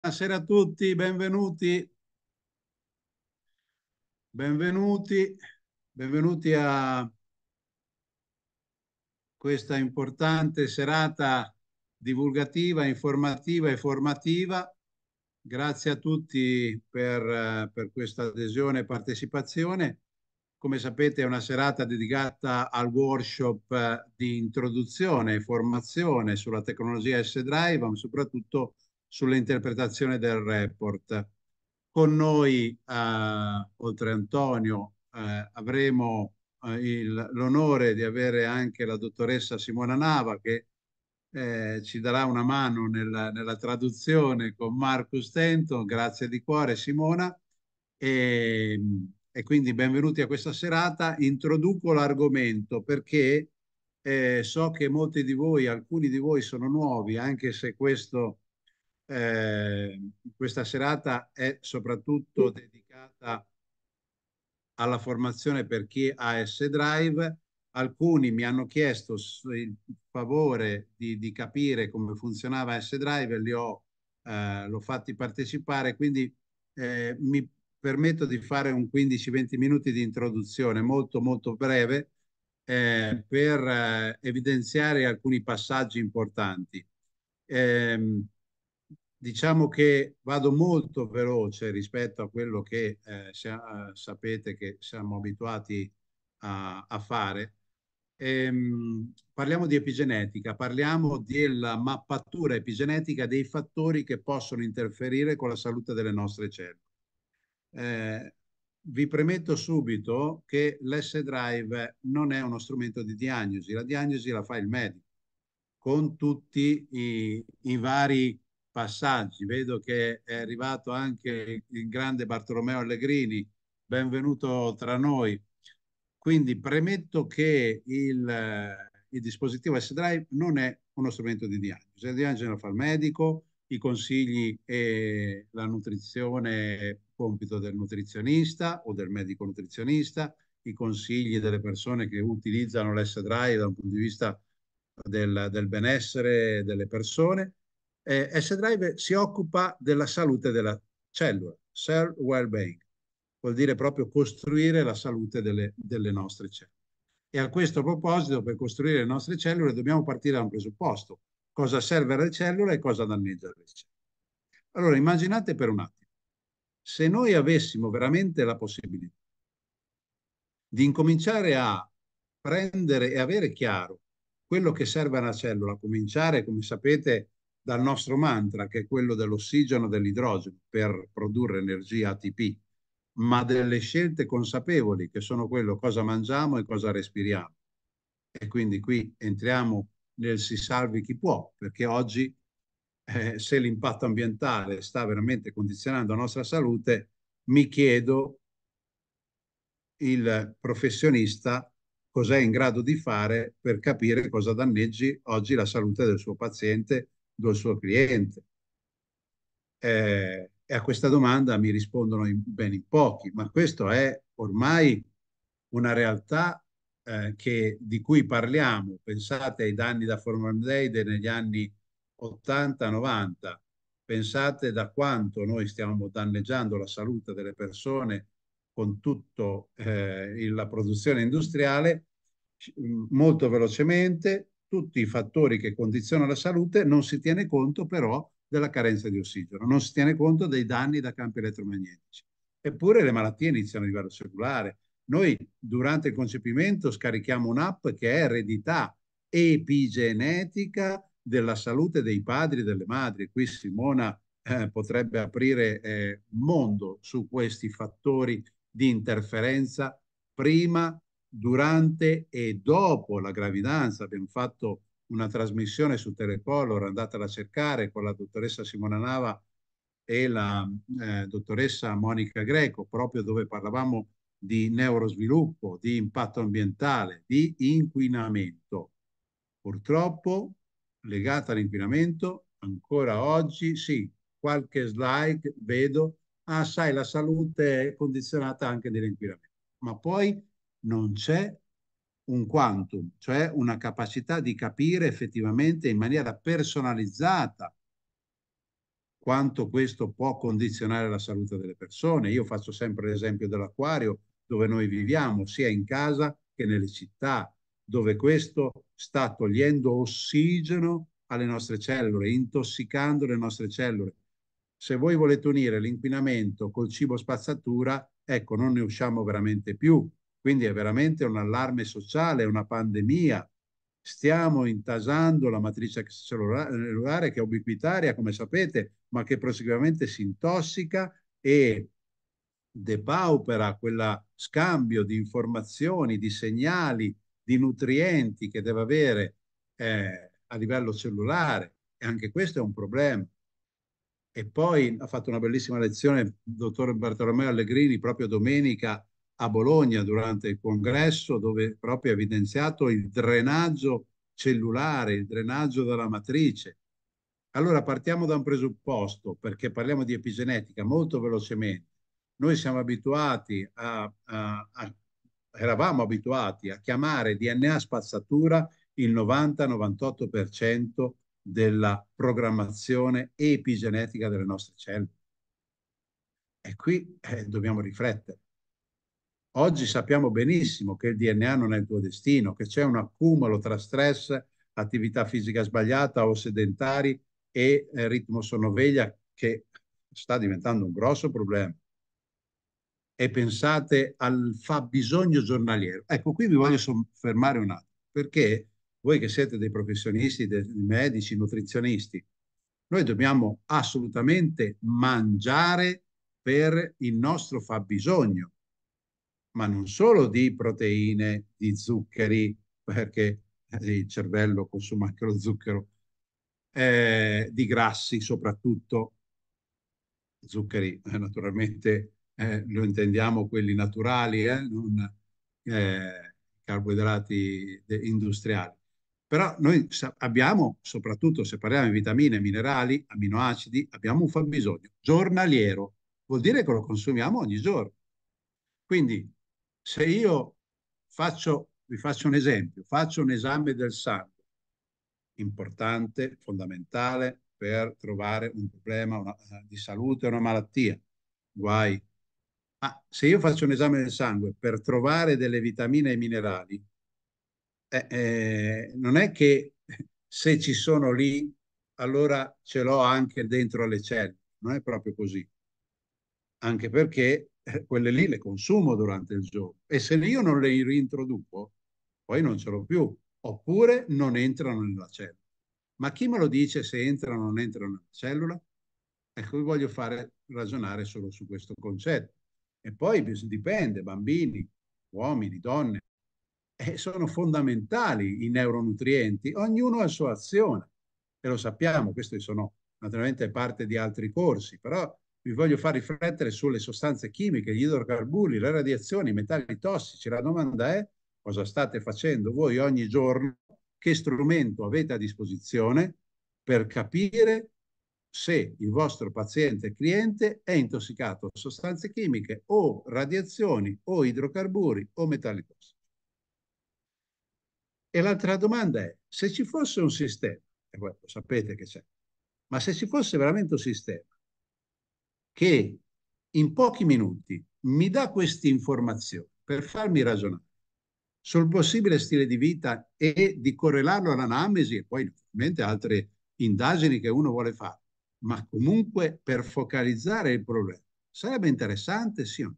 Buonasera a tutti, benvenuti. Benvenuti, benvenuti a questa importante serata divulgativa, informativa e formativa. Grazie a tutti per, per questa adesione e partecipazione. Come sapete è una serata dedicata al workshop eh, di introduzione e formazione sulla tecnologia S-Drive, ma soprattutto sull'interpretazione del report. Con noi, eh, oltre Antonio, eh, avremo eh, l'onore di avere anche la dottoressa Simona Nava che eh, ci darà una mano nella, nella traduzione con Marcus Stenton. Grazie di cuore Simona. E, ehm, e quindi benvenuti a questa serata. Introduco l'argomento perché eh, so che molti di voi, alcuni di voi sono nuovi, anche se questo eh, questa serata è soprattutto dedicata alla formazione per chi ha S-Drive. Alcuni mi hanno chiesto il favore di, di capire come funzionava S-Drive, li ho, eh, l'ho fatti partecipare, quindi eh, mi permetto di fare un 15-20 minuti di introduzione molto molto breve eh, per eh, evidenziare alcuni passaggi importanti. Eh, Diciamo che vado molto veloce rispetto a quello che eh, sia, sapete che siamo abituati a, a fare. Ehm, parliamo di epigenetica, parliamo della mappatura epigenetica dei fattori che possono interferire con la salute delle nostre cellule. Eh, vi premetto subito che l'S-Drive non è uno strumento di diagnosi, la diagnosi la fa il medico con tutti i, i vari passaggi. Vedo che è arrivato anche il grande Bartolomeo Allegrini, benvenuto tra noi. Quindi premetto che il, il dispositivo S-Drive non è uno strumento di diagnosi, la diagnosi lo fa il medico, i consigli e la nutrizione compito del nutrizionista o del medico nutrizionista, i consigli delle persone che utilizzano l'S-Drive da un punto di vista del, del benessere delle persone eh, S-Drive si occupa della salute della cellula, cell well-being, vuol dire proprio costruire la salute delle, delle nostre cellule. E a questo proposito, per costruire le nostre cellule, dobbiamo partire da un presupposto. Cosa serve alle cellule e cosa danneggia le cellule. Allora, immaginate per un attimo, se noi avessimo veramente la possibilità di incominciare a prendere e avere chiaro quello che serve a una cellula, cominciare, come sapete, dal nostro mantra, che è quello dell'ossigeno e dell'idrogeno per produrre energia ATP, ma delle scelte consapevoli che sono quello cosa mangiamo e cosa respiriamo. E quindi qui entriamo nel si salvi chi può, perché oggi eh, se l'impatto ambientale sta veramente condizionando la nostra salute, mi chiedo il professionista cos'è in grado di fare per capire cosa danneggi oggi la salute del suo paziente del suo cliente? Eh, e a questa domanda mi rispondono in, ben in pochi, ma questo è ormai una realtà eh, che, di cui parliamo. Pensate ai danni da formaldeide negli anni 80-90, pensate da quanto noi stiamo danneggiando la salute delle persone con tutta eh, la produzione industriale, mm, molto velocemente tutti i fattori che condizionano la salute, non si tiene conto però della carenza di ossigeno, non si tiene conto dei danni da campi elettromagnetici. Eppure le malattie iniziano a livello cellulare. Noi durante il concepimento scarichiamo un'app che è eredità epigenetica della salute dei padri e delle madri. Qui Simona eh, potrebbe aprire eh, mondo su questi fattori di interferenza prima durante e dopo la gravidanza. Abbiamo fatto una trasmissione su Telecolor, andatela a cercare con la dottoressa Simona Nava e la eh, dottoressa Monica Greco, proprio dove parlavamo di neurosviluppo, di impatto ambientale, di inquinamento. Purtroppo, legata all'inquinamento, ancora oggi, sì, qualche slide vedo, ah sai, la salute è condizionata anche dall'inquinamento, ma poi non c'è un quantum, cioè una capacità di capire effettivamente in maniera personalizzata quanto questo può condizionare la salute delle persone. Io faccio sempre l'esempio dell'acquario dove noi viviamo, sia in casa che nelle città, dove questo sta togliendo ossigeno alle nostre cellule, intossicando le nostre cellule. Se voi volete unire l'inquinamento col cibo spazzatura, ecco, non ne usciamo veramente più, quindi è veramente un allarme sociale, è una pandemia. Stiamo intasando la matrice cellulare che è ubiquitaria, come sapete, ma che proseguamente si intossica e depaupera quel scambio di informazioni, di segnali, di nutrienti che deve avere eh, a livello cellulare. E anche questo è un problema. E poi ha fatto una bellissima lezione il dottor Bartolomeo Allegrini proprio domenica a Bologna durante il congresso dove proprio ha evidenziato il drenaggio cellulare, il drenaggio della matrice. Allora partiamo da un presupposto, perché parliamo di epigenetica molto velocemente. Noi siamo abituati a, a, a eravamo abituati a chiamare DNA spazzatura il 90-98% della programmazione epigenetica delle nostre cellule. E qui eh, dobbiamo riflettere. Oggi sappiamo benissimo che il DNA non è il tuo destino, che c'è un accumulo tra stress, attività fisica sbagliata o sedentari e eh, ritmo sonoveglia che sta diventando un grosso problema. E pensate al fabbisogno giornaliero. Ecco, qui vi voglio soffermare un attimo, perché voi che siete dei professionisti, dei medici, nutrizionisti, noi dobbiamo assolutamente mangiare per il nostro fabbisogno ma non solo di proteine, di zuccheri, perché eh, il cervello consuma anche lo zucchero, eh, di grassi soprattutto. Zuccheri eh, naturalmente eh, lo intendiamo quelli naturali, eh, non eh, carboidrati industriali. Però noi abbiamo, soprattutto se parliamo di vitamine, minerali, aminoacidi, abbiamo un fabbisogno giornaliero. Vuol dire che lo consumiamo ogni giorno. Quindi se io faccio, vi faccio un esempio, faccio un esame del sangue, importante, fondamentale per trovare un problema una, eh, di salute o una malattia, guai. Ma se io faccio un esame del sangue per trovare delle vitamine e minerali, eh, eh, non è che se ci sono lì, allora ce l'ho anche dentro alle cellule. Non è proprio così. Anche perché eh, quelle lì le consumo durante il giorno e se io non le reintroduco, poi non ce l'ho più, oppure non entrano nella cellula. Ma chi me lo dice se entrano o non entrano nella cellula? Ecco, vi voglio fare ragionare solo su questo concetto. E poi dipende, bambini, uomini, donne, eh, sono fondamentali i neuronutrienti, ognuno ha sua azione e lo sappiamo, queste sono naturalmente parte di altri corsi, però vi voglio far riflettere sulle sostanze chimiche, gli idrocarburi, le radiazioni, i metalli tossici. La domanda è cosa state facendo voi ogni giorno, che strumento avete a disposizione per capire se il vostro paziente cliente è intossicato da sostanze chimiche o radiazioni o idrocarburi o metalli tossici. E l'altra domanda è, se ci fosse un sistema, e voi lo sapete che c'è, ma se ci fosse veramente un sistema che in pochi minuti mi dà queste informazioni per farmi ragionare sul possibile stile di vita e di correlarlo all'anamnesi e poi naturalmente altre indagini che uno vuole fare, ma comunque per focalizzare il problema. Sarebbe interessante, sì o no?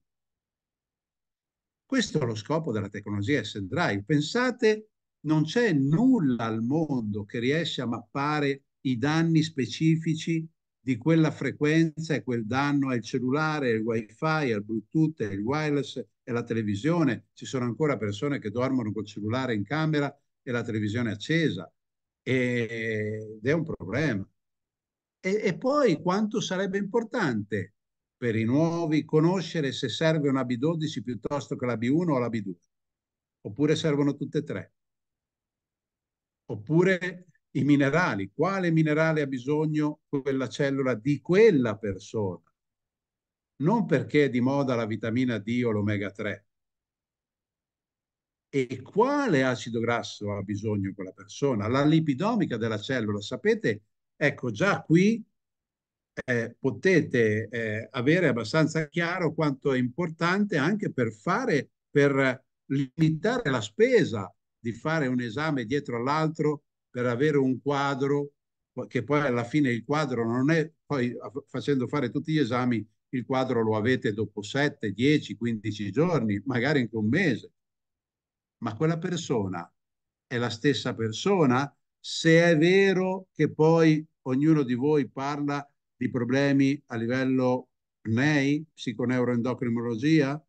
Questo è lo scopo della tecnologia S-Drive. Pensate, non c'è nulla al mondo che riesce a mappare i danni specifici di quella frequenza e quel danno al cellulare, al wifi, al bluetooth, al wireless e alla televisione. Ci sono ancora persone che dormono col cellulare in camera e la televisione accesa ed è un problema. E, e poi quanto sarebbe importante per i nuovi conoscere se serve una B12 piuttosto che la B1 o la B2, oppure servono tutte e tre, oppure i minerali, quale minerale ha bisogno quella cellula di quella persona, non perché è di moda la vitamina D o l'omega 3. E quale acido grasso ha bisogno quella persona? La lipidomica della cellula, sapete? Ecco, già qui eh, potete eh, avere abbastanza chiaro quanto è importante anche per fare, per limitare la spesa di fare un esame dietro all'altro per avere un quadro che poi alla fine il quadro non è, poi facendo fare tutti gli esami, il quadro lo avete dopo 7, 10, 15 giorni, magari anche un mese. Ma quella persona è la stessa persona? Se è vero che poi ognuno di voi parla di problemi a livello PNEI, psiconeuroendocrinologia,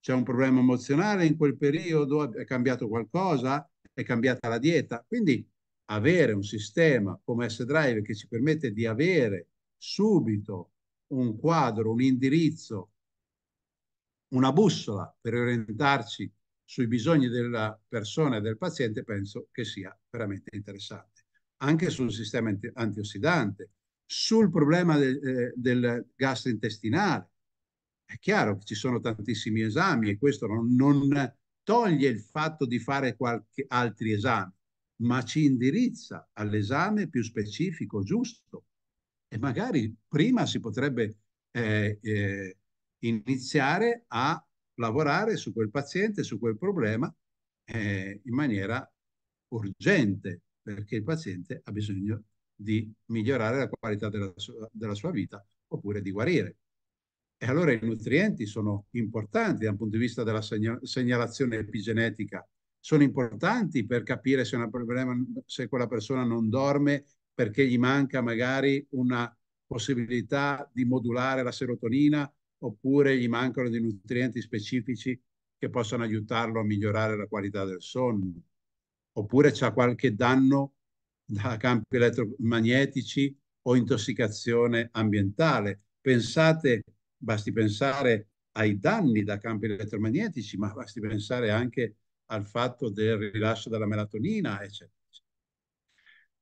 c'è un problema emozionale in quel periodo, è cambiato qualcosa, è cambiata la dieta. Quindi avere un sistema come S-Drive che ci permette di avere subito un quadro, un indirizzo, una bussola per orientarci sui bisogni della persona e del paziente, penso che sia veramente interessante. Anche sul sistema anti antiossidante, sul problema de eh, del gastrointestinale. È chiaro che ci sono tantissimi esami e questo non, non toglie il fatto di fare qualche altri esami, ma ci indirizza all'esame più specifico, giusto. E magari prima si potrebbe eh, eh, iniziare a lavorare su quel paziente, su quel problema eh, in maniera urgente, perché il paziente ha bisogno di migliorare la qualità della sua, della sua vita oppure di guarire. E allora i nutrienti sono importanti dal punto di vista della segnalazione epigenetica, sono importanti per capire se, problema, se quella persona non dorme perché gli manca magari una possibilità di modulare la serotonina oppure gli mancano dei nutrienti specifici che possano aiutarlo a migliorare la qualità del sonno, oppure c'è qualche danno da campi elettromagnetici o intossicazione ambientale. Pensate basti pensare ai danni da campi elettromagnetici, ma basti pensare anche al fatto del rilascio della melatonina, eccetera.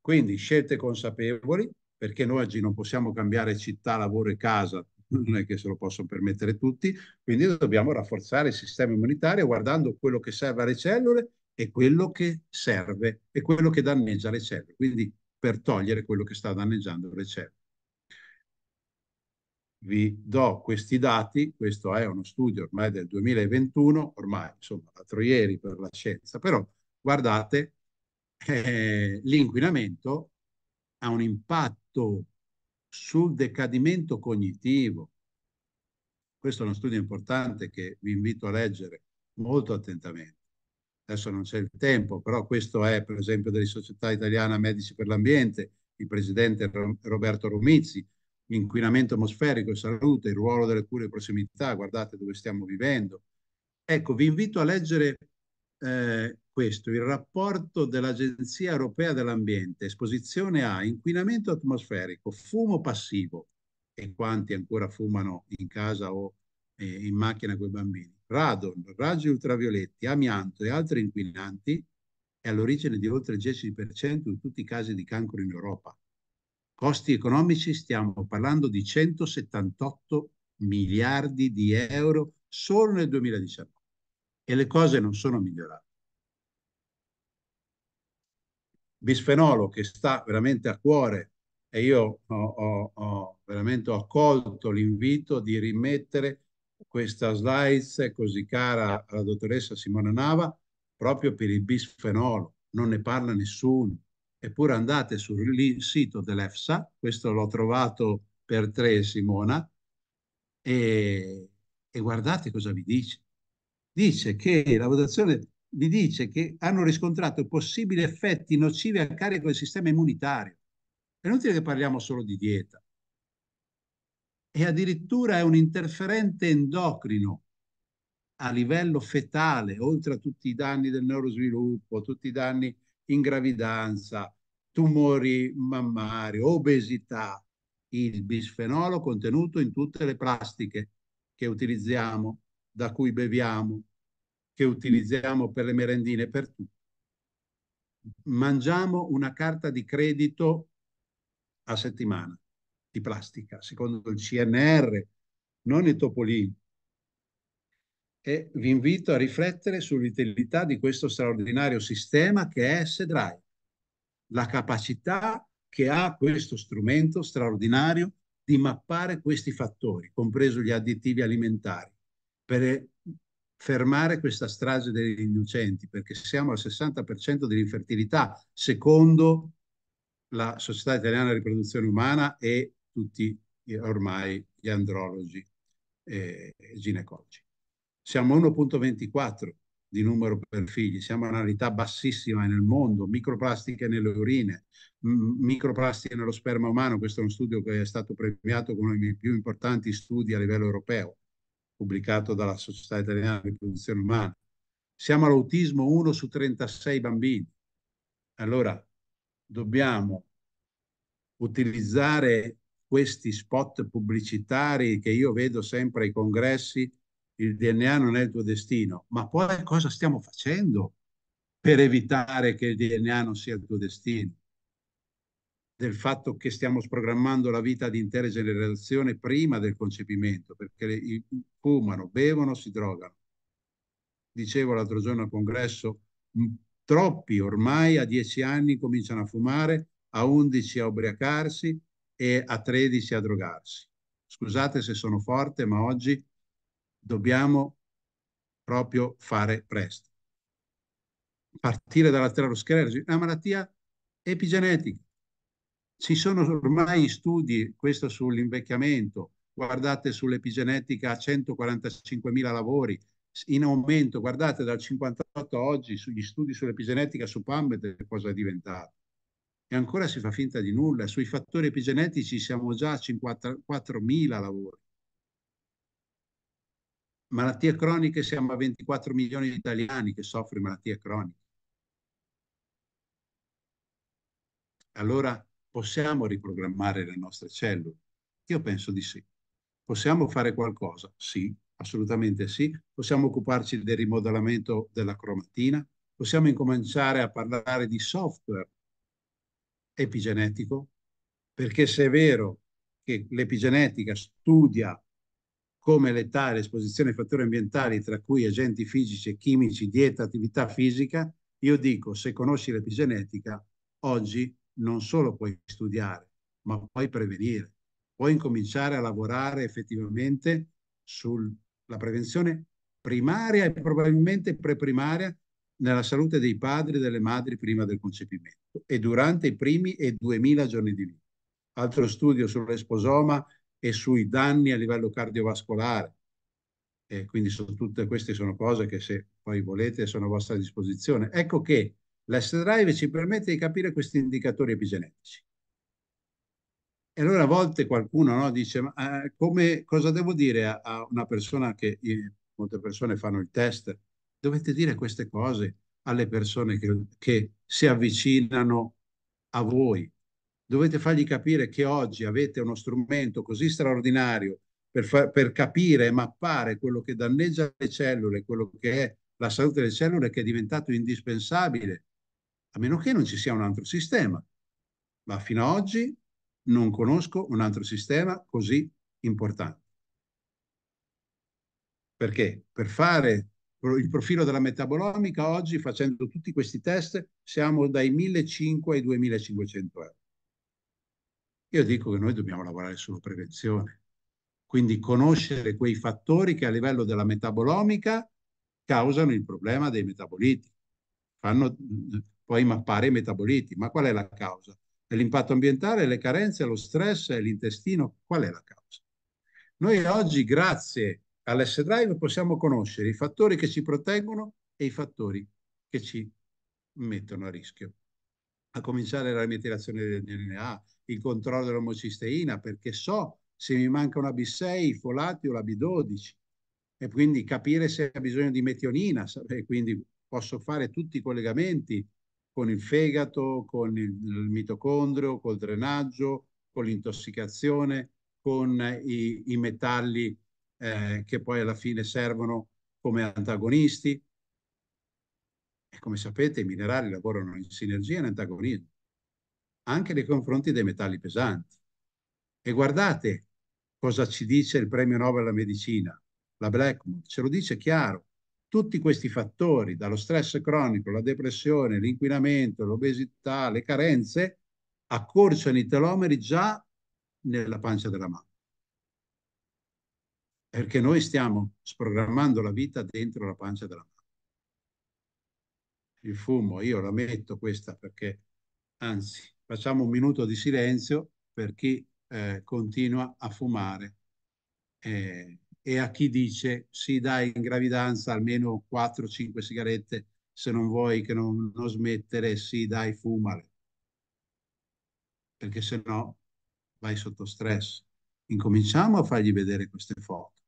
Quindi scelte consapevoli, perché noi oggi non possiamo cambiare città, lavoro e casa, non è che se lo possono permettere tutti, quindi dobbiamo rafforzare il sistema immunitario guardando quello che serve alle cellule e quello che serve e quello che danneggia le cellule, quindi per togliere quello che sta danneggiando le cellule vi do questi dati, questo è uno studio ormai del 2021, ormai insomma l'altro ieri per la scienza, però guardate, eh, l'inquinamento ha un impatto sul decadimento cognitivo. Questo è uno studio importante che vi invito a leggere molto attentamente. Adesso non c'è il tempo, però questo è per esempio della Società Italiana Medici per l'Ambiente, il presidente Roberto Romizzi, inquinamento atmosferico, salute, il ruolo delle cure di prossimità, guardate dove stiamo vivendo. Ecco, vi invito a leggere eh, questo, il rapporto dell'Agenzia Europea dell'Ambiente, esposizione a inquinamento atmosferico, fumo passivo, e quanti ancora fumano in casa o eh, in macchina con i bambini, radon, raggi ultravioletti, amianto e altri inquinanti, è all'origine di oltre il 10% di tutti i casi di cancro in Europa. Costi economici stiamo parlando di 178 miliardi di euro solo nel 2019 e le cose non sono migliorate. Bisfenolo che sta veramente a cuore e io ho, ho, ho veramente ho accolto l'invito di rimettere questa slide così cara alla dottoressa Simona Nava proprio per il bisfenolo, non ne parla nessuno eppure andate sul sito dell'EFSA, questo l'ho trovato per tre Simona, e, e guardate cosa vi dice. Dice che la votazione vi dice che hanno riscontrato possibili effetti nocivi a carico del sistema immunitario. È inutile che parliamo solo di dieta. E addirittura è un interferente endocrino a livello fetale, oltre a tutti i danni del neurosviluppo, tutti i danni in gravidanza, tumori mammari, obesità, il bisfenolo contenuto in tutte le plastiche che utilizziamo, da cui beviamo, che utilizziamo per le merendine, per tutto. Mangiamo una carta di credito a settimana di plastica, secondo il CNR, non i topolini e vi invito a riflettere sull'utilità di questo straordinario sistema che è s SEDRAI, la capacità che ha questo strumento straordinario di mappare questi fattori, compreso gli additivi alimentari, per eh, fermare questa strage degli innocenti, perché siamo al 60% dell'infertilità, secondo la Società Italiana di Riproduzione Umana e tutti ormai gli andrologi eh, ginecologi. Siamo 1.24 di numero per figli, siamo a una realtà bassissima nel mondo, microplastiche nelle urine, microplastiche nello sperma umano, questo è uno studio che è stato premiato con uno dei più importanti studi a livello europeo, pubblicato dalla Società Italiana di Riproduzione Umana. Siamo all'autismo 1 su 36 bambini. Allora, dobbiamo utilizzare questi spot pubblicitari che io vedo sempre ai congressi il DNA non è il tuo destino, ma poi cosa stiamo facendo per evitare che il DNA non sia il tuo destino? Del fatto che stiamo sprogrammando la vita di intere generazioni prima del concepimento, perché fumano, bevono, si drogano. Dicevo l'altro giorno al congresso, troppi ormai a dieci anni cominciano a fumare, a undici a ubriacarsi e a tredici a drogarsi. Scusate se sono forte, ma oggi dobbiamo proprio fare presto. Partire dalla terrosclerosi, una malattia epigenetica. Ci sono ormai studi, questo sull'invecchiamento, guardate sull'epigenetica 145.000 lavori in aumento, guardate dal 58 a oggi sugli studi sull'epigenetica su PAMBET cosa è diventato. E ancora si fa finta di nulla, sui fattori epigenetici siamo già a 54.000 lavori. Malattie croniche siamo a 24 milioni di italiani che soffrono di malattie croniche. Allora possiamo riprogrammare le nostre cellule? Io penso di sì. Possiamo fare qualcosa? Sì, assolutamente sì. Possiamo occuparci del rimodellamento della cromatina? Possiamo incominciare a parlare di software epigenetico? Perché se è vero che l'epigenetica studia come l'età e l'esposizione ai fattori ambientali, tra cui agenti fisici e chimici, dieta, attività fisica, io dico, se conosci l'epigenetica, oggi non solo puoi studiare, ma puoi prevenire, puoi incominciare a lavorare effettivamente sulla prevenzione primaria e probabilmente preprimaria nella salute dei padri e delle madri prima del concepimento e durante i primi e duemila giorni di vita. Altro studio sull'esposoma e sui danni a livello cardiovascolare. E quindi sono tutte queste sono cose che se poi volete sono a vostra disposizione. Ecco che l'S-Drive ci permette di capire questi indicatori epigenetici. E allora a volte qualcuno no, dice, ma eh, come, cosa devo dire a, a una persona che eh, molte persone fanno il test? Dovete dire queste cose alle persone che, che si avvicinano a voi, dovete fargli capire che oggi avete uno strumento così straordinario per, fa- per capire e mappare quello che danneggia le cellule, quello che è la salute delle cellule, che è diventato indispensabile, a meno che non ci sia un altro sistema. Ma fino ad oggi non conosco un altro sistema così importante. Perché per fare il profilo della metabolomica oggi, facendo tutti questi test, siamo dai 1.500 ai 2.500 euro. Io dico che noi dobbiamo lavorare sulla prevenzione, quindi conoscere quei fattori che a livello della metabolomica causano il problema dei metaboliti, fanno poi mappare i metaboliti. Ma qual è la causa? È l'impatto ambientale, le carenze, lo stress, l'intestino? Qual è la causa? Noi oggi, grazie all'S-Drive, possiamo conoscere i fattori che ci proteggono e i fattori che ci mettono a rischio a cominciare la mettilazione del DNA, il controllo dell'omocisteina, perché so se mi manca una B6, i folati o la B12, e quindi capire se ha bisogno di metionina, e quindi posso fare tutti i collegamenti con il fegato, con il, il mitocondrio, col drenaggio, con l'intossicazione, con i, i metalli eh, che poi alla fine servono come antagonisti. E come sapete i minerali lavorano in sinergia e in antagonismo, anche nei confronti dei metalli pesanti. E guardate cosa ci dice il premio Nobel alla medicina, la Blackmore, ce lo dice chiaro. Tutti questi fattori, dallo stress cronico, la depressione, l'inquinamento, l'obesità, le carenze, accorciano i telomeri già nella pancia della mamma perché noi stiamo sprogrammando la vita dentro la pancia della mamma il fumo. Io la metto questa perché, anzi, facciamo un minuto di silenzio per chi eh, continua a fumare eh, e a chi dice si sì, dai in gravidanza almeno 4-5 sigarette se non vuoi che non, non smettere, sì dai fumale. Perché se no vai sotto stress. Incominciamo a fargli vedere queste foto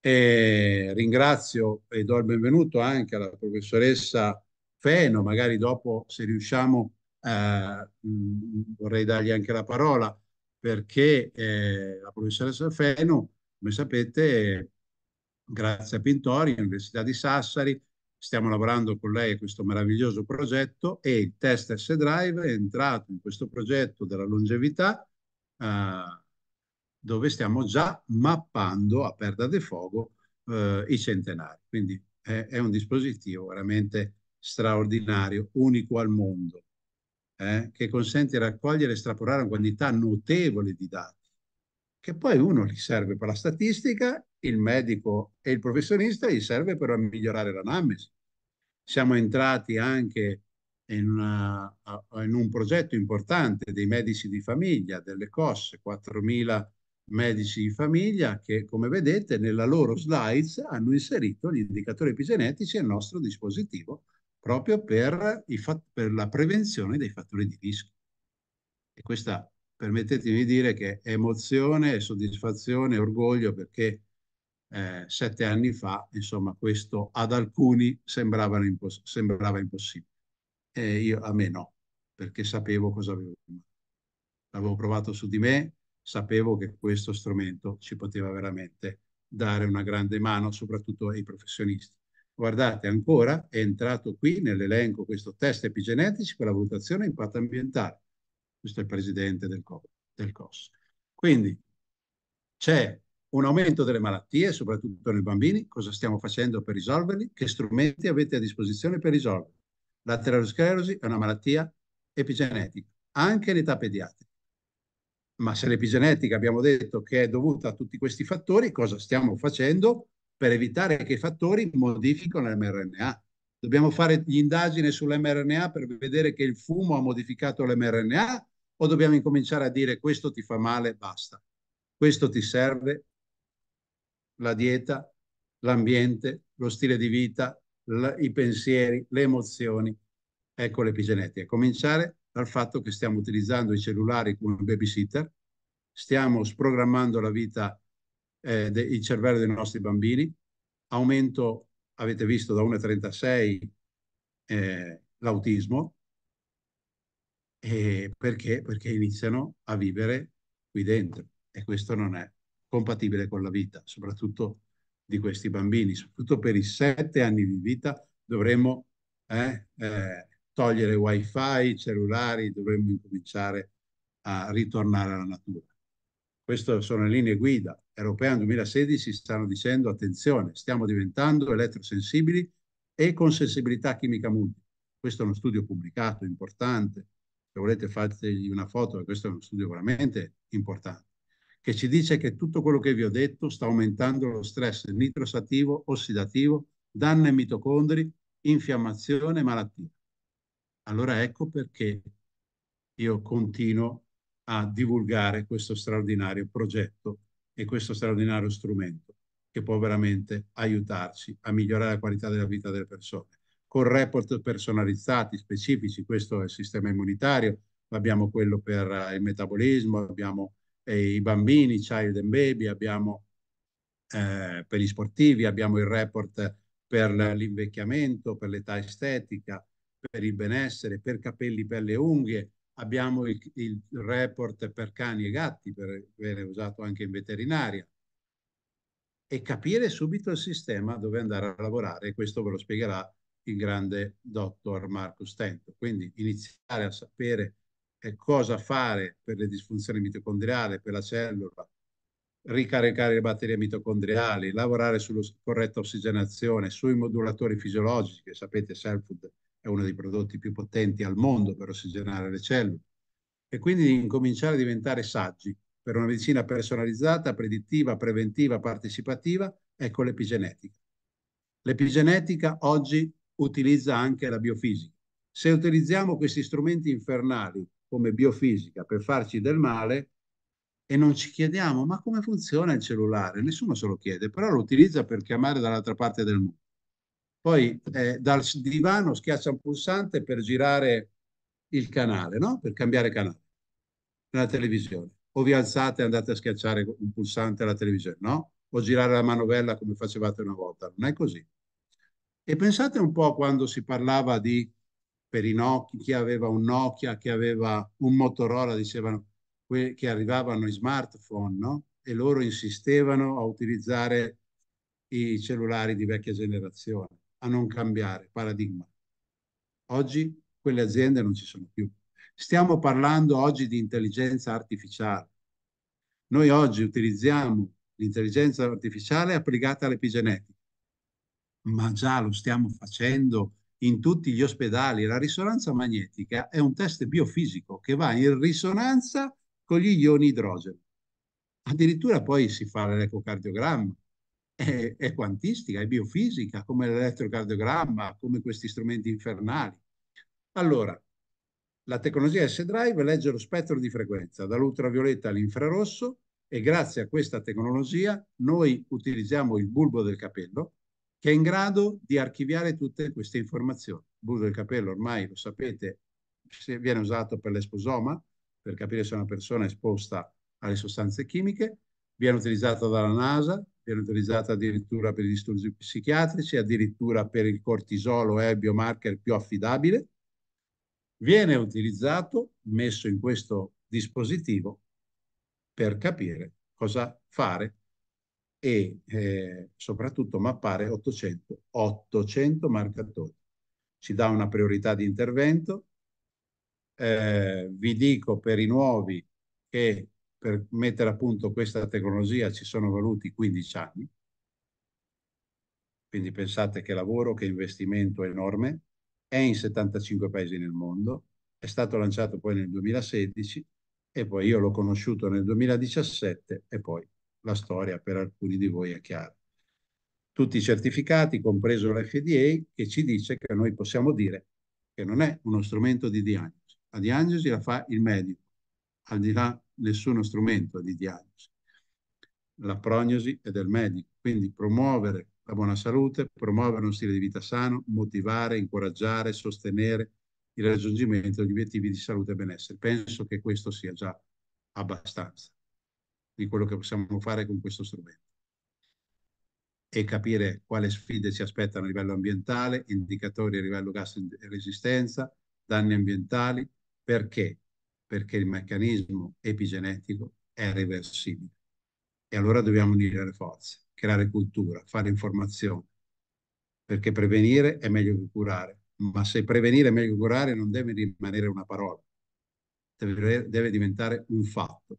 E ringrazio e do il benvenuto anche alla professoressa Feno, magari dopo se riusciamo eh, mm, vorrei dargli anche la parola perché eh, la professoressa Feno, come sapete, grazie a Pintori, Università di Sassari, stiamo lavorando con lei a questo meraviglioso progetto e il test S-Drive è entrato in questo progetto della longevità eh, dove stiamo già mappando a perda di fuoco eh, i centenari. Quindi è, è, un dispositivo veramente straordinario, unico al mondo, eh, che consente di raccogliere e estrapolare una quantità notevole di dati, che poi uno gli serve per la statistica, il medico e il professionista gli serve per migliorare l'anamnesi. Siamo entrati anche in, una, in, un progetto importante dei medici di famiglia, delle COS, 4.000 medici di famiglia che, come vedete, nella loro slides hanno inserito gli indicatori epigenetici nel nostro dispositivo proprio per, per la prevenzione dei fattori di rischio. E questa, permettetemi di dire, che è emozione, soddisfazione, orgoglio, perché eh, sette anni fa, insomma, questo ad alcuni impos sembrava impossibile. E io, a me no, perché sapevo cosa avevo. L'avevo provato su di me, sapevo che questo strumento ci poteva veramente dare una grande mano, soprattutto ai professionisti. Guardate, ancora è entrato qui nell'elenco questo test epigenetici per la valutazione impatto ambientale. Questo è il presidente del, CO del COS. Quindi c'è un aumento delle malattie, soprattutto nei bambini. Cosa stiamo facendo per risolverli? Che strumenti avete a disposizione per risolverli? L'aterosclerosi è una malattia epigenetica, anche in età pediatrica ma se l'epigenetica abbiamo detto che è dovuta a tutti questi fattori, cosa stiamo facendo per evitare che i fattori modificano l'mRNA? Dobbiamo fare indagini sull'mRNA per vedere che il fumo ha modificato l'mRNA o dobbiamo incominciare a dire questo ti fa male, basta. Questo ti serve, la dieta, l'ambiente, lo stile di vita, i pensieri, le emozioni. Ecco l'epigenetica. Cominciare dal fatto che stiamo utilizzando i cellulari come babysitter, stiamo sprogrammando la vita, eh, de, il cervello dei nostri bambini, aumento, avete visto, da 1,36 eh, l'autismo, e perché? Perché iniziano a vivere qui dentro e questo non è compatibile con la vita, soprattutto di questi bambini, soprattutto per i sette anni di vita dovremmo eh, eh, togliere wifi, cellulari, dovremmo incominciare a ritornare alla natura. Queste sono le linee guida europee nel 2016 stanno dicendo attenzione, stiamo diventando elettrosensibili e con sensibilità chimica multipla. Questo è uno studio pubblicato importante, se volete fategli una foto, questo è uno studio veramente importante, che ci dice che tutto quello che vi ho detto sta aumentando lo stress nitrosativo, ossidativo, danno ai mitocondri, infiammazione e malattia. Allora ecco perché io continuo a divulgare questo straordinario progetto e questo straordinario strumento che può veramente aiutarci a migliorare la qualità della vita delle persone. Con report personalizzati, specifici, questo è il sistema immunitario, abbiamo quello per eh, il metabolismo, abbiamo eh, i bambini, child and baby, abbiamo eh, per gli sportivi, abbiamo il report per l'invecchiamento, per l'età estetica, per il benessere, per capelli pelle e unghie, abbiamo il, il report per cani e gatti, per viene usato anche in veterinaria, e capire subito il sistema dove andare a lavorare, e questo ve lo spiegherà il grande dottor Marco Stento. Quindi iniziare a sapere eh, cosa fare per le disfunzioni mitocondriali, per la cellula, ricaricare le batterie mitocondriali, lavorare sulla corretta ossigenazione, sui modulatori fisiologici, che sapete, food è uno dei prodotti più potenti al mondo per ossigenare le cellule, e quindi incominciare a diventare saggi per una medicina personalizzata, predittiva, preventiva, partecipativa, ecco l'epigenetica. L'epigenetica oggi utilizza anche la biofisica. Se utilizziamo questi strumenti infernali come biofisica per farci del male e non ci chiediamo ma come funziona il cellulare, nessuno se lo chiede, però lo utilizza per chiamare dall'altra parte del mondo. Poi eh, dal divano schiaccia un pulsante per girare il canale, no? per cambiare canale nella televisione. O vi alzate e andate a schiacciare un pulsante alla televisione, no? O girare la manovella come facevate una volta. Non è così. E pensate un po' quando si parlava di per i Nokia, chi aveva un Nokia, chi aveva un Motorola, dicevano che arrivavano i smartphone, no? E loro insistevano a utilizzare i cellulari di vecchia generazione a non cambiare paradigma. Oggi quelle aziende non ci sono più. Stiamo parlando oggi di intelligenza artificiale. Noi oggi utilizziamo l'intelligenza artificiale applicata all'epigenetica, ma già lo stiamo facendo in tutti gli ospedali. La risonanza magnetica è un test biofisico che va in risonanza con gli ioni idrogeno. Addirittura poi si fa l'ecocardiogramma, è, è quantistica, è biofisica, come l'elettrocardiogramma, come questi strumenti infernali. Allora, la tecnologia S-Drive legge lo spettro di frequenza dall'ultravioletta all'infrarosso e grazie a questa tecnologia noi utilizziamo il bulbo del capello che è in grado di archiviare tutte queste informazioni. Il bulbo del capello ormai lo sapete viene usato per l'esposoma per capire se una persona è esposta alle sostanze chimiche, viene utilizzato dalla NASA viene utilizzata addirittura per i disturbi psichiatrici, addirittura per il cortisolo è il biomarker più affidabile, viene utilizzato, messo in questo dispositivo, per capire cosa fare e eh, soprattutto mappare 800, 800 marcatori. Ci dà una priorità di intervento. Eh, vi dico per i nuovi che per mettere a punto questa tecnologia ci sono voluti 15 anni, quindi pensate che lavoro, che investimento enorme, è in 75 paesi nel mondo, è stato lanciato poi nel 2016 e poi io l'ho conosciuto nel 2017 e poi la storia per alcuni di voi è chiara. Tutti i certificati, compreso l'FDA, che ci dice che noi possiamo dire che non è uno strumento di diagnosi. La diagnosi la fa il medico al di là nessuno strumento di diagnosi. La prognosi è del medico, quindi promuovere la buona salute, promuovere uno stile di vita sano, motivare, incoraggiare, sostenere il raggiungimento degli obiettivi di salute e benessere. Penso che questo sia già abbastanza di quello che possiamo fare con questo strumento e capire quali sfide ci aspettano a livello ambientale, indicatori a livello gas e resistenza, danni ambientali, perché perché il meccanismo epigenetico è reversibile. E allora dobbiamo unire le forze, creare cultura, fare informazione, perché prevenire è meglio che curare, ma se prevenire è meglio che curare non deve rimanere una parola, deve, deve diventare un fatto.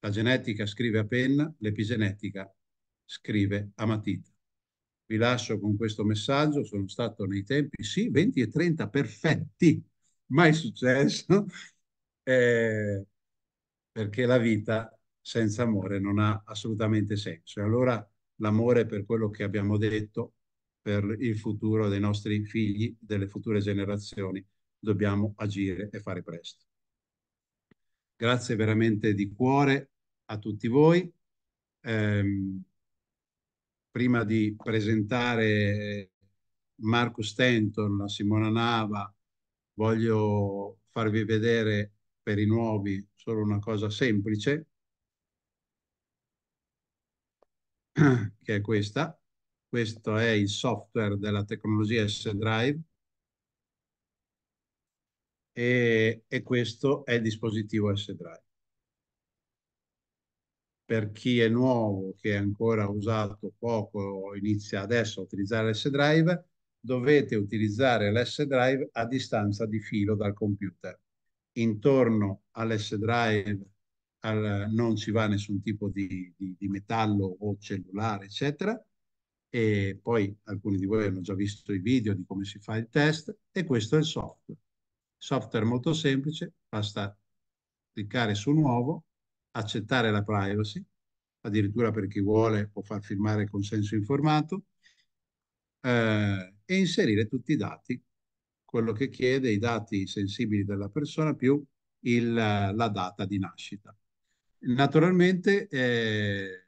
La genetica scrive a penna, l'epigenetica scrive a matita. Vi lascio con questo messaggio, sono stato nei tempi, sì, 20 e 30 perfetti mai successo, eh, perché la vita senza amore non ha assolutamente senso. E allora l'amore per quello che abbiamo detto, per il futuro dei nostri figli, delle future generazioni, dobbiamo agire e fare presto. Grazie veramente di cuore a tutti voi. Eh, prima di presentare Marco Stenton, Simona Nava, voglio farvi vedere per i nuovi solo una cosa semplice, che è questa. Questo è il software della tecnologia S-Drive e, e questo è il dispositivo S-Drive. Per chi è nuovo, che è ancora usato poco, inizia adesso a utilizzare S-Drive, dovete utilizzare l'S Drive a distanza di filo dal computer. Intorno all'S Drive al, non ci va nessun tipo di, di, di metallo o cellulare, eccetera. E poi alcuni di voi hanno già visto i video di come si fa il test e questo è il software. Software molto semplice, basta cliccare su nuovo, accettare la privacy, addirittura per chi vuole può far firmare consenso informato, eh, e inserire tutti i dati. Quello che chiede i dati sensibili della persona più il, la data di nascita. Naturalmente eh,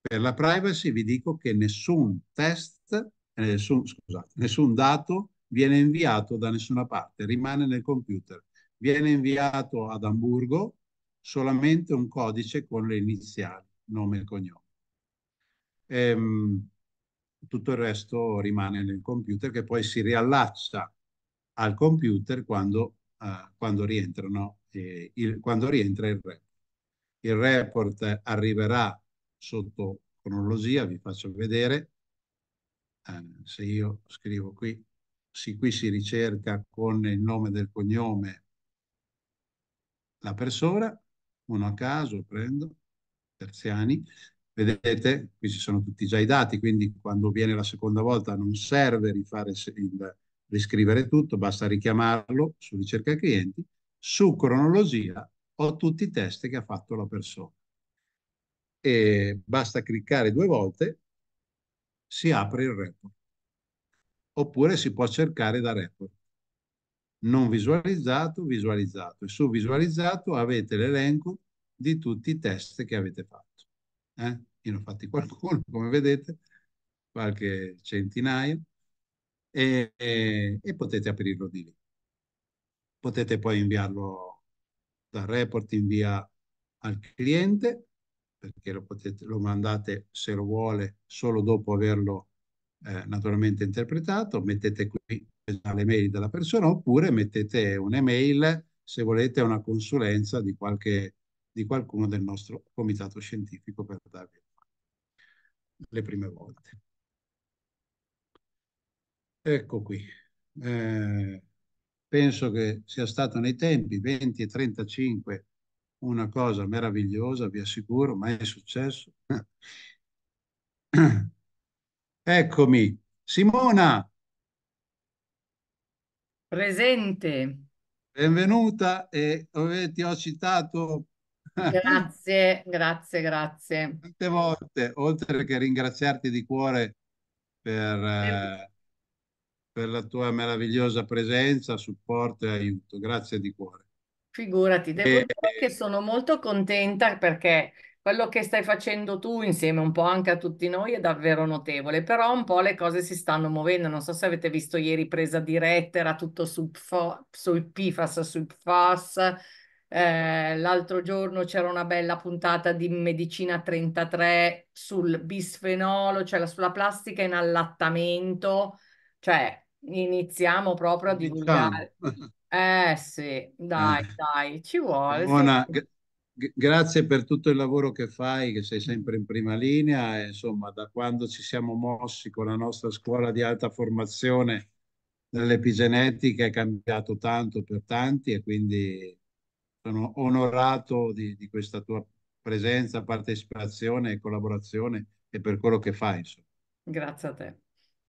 per la privacy vi dico che nessun test, eh, nessun, scusate, nessun dato viene inviato da nessuna parte, rimane nel computer. Viene inviato ad Amburgo solamente un codice con le iniziali, nome e cognome. Ehm, tutto il resto rimane nel computer che poi si riallaccia al computer quando, uh, quando, rientrano, eh, il, quando rientra il report. Il report arriverà sotto cronologia, vi faccio vedere, uh, se io scrivo qui, sì, qui si ricerca con il nome del cognome la persona, uno a caso prendo, Terziani, Vedete, qui ci sono tutti già i dati, quindi quando viene la seconda volta non serve rifare il, riscrivere tutto, basta richiamarlo su ricerca clienti. Su cronologia ho tutti i test che ha fatto la persona. E basta cliccare due volte, si apre il report. Oppure si può cercare da report. Non visualizzato, visualizzato. E su visualizzato avete l'elenco di tutti i test che avete fatto. Eh? ne ho fatti qualcuno, come vedete, qualche centinaio, e, e, e potete aprirlo di lì. Potete poi inviarlo dal report in via al cliente, perché lo, potete, lo mandate se lo vuole solo dopo averlo eh, naturalmente interpretato, mettete qui l'email della persona oppure mettete un'email se volete una consulenza di, qualche, di qualcuno del nostro comitato scientifico per darvi le prime volte. Ecco qui. Eh, penso che sia stato nei tempi 20 e 35 una cosa meravigliosa, vi assicuro, ma è successo. Eccomi. Simona. Presente. Benvenuta e ti ho citato Grazie, grazie, grazie. Tante volte, oltre che ringraziarti di cuore per, eh, per la tua meravigliosa presenza, supporto e aiuto. Grazie di cuore. Figurati, devo e... dire che sono molto contenta perché quello che stai facendo tu insieme un po' anche a tutti noi è davvero notevole, però un po' le cose si stanno muovendo. Non so se avete visto ieri presa diretta, era tutto sul, PFO, sul PFAS, sul PFAS, eh, l'altro giorno c'era una bella puntata di Medicina 33 sul bisfenolo, cioè sulla plastica in allattamento, cioè iniziamo proprio a divulgare. Eh sì, dai, eh. dai, ci vuole. Buona, sì. g- grazie per tutto il lavoro che fai, che sei sempre in prima linea. E, insomma, da quando ci siamo mossi con la nostra scuola di alta formazione nell'epigenetica è cambiato tanto per tanti e quindi sono onorato di, di, questa tua presenza, partecipazione, e collaborazione e per quello che fai. Insomma. Grazie a te.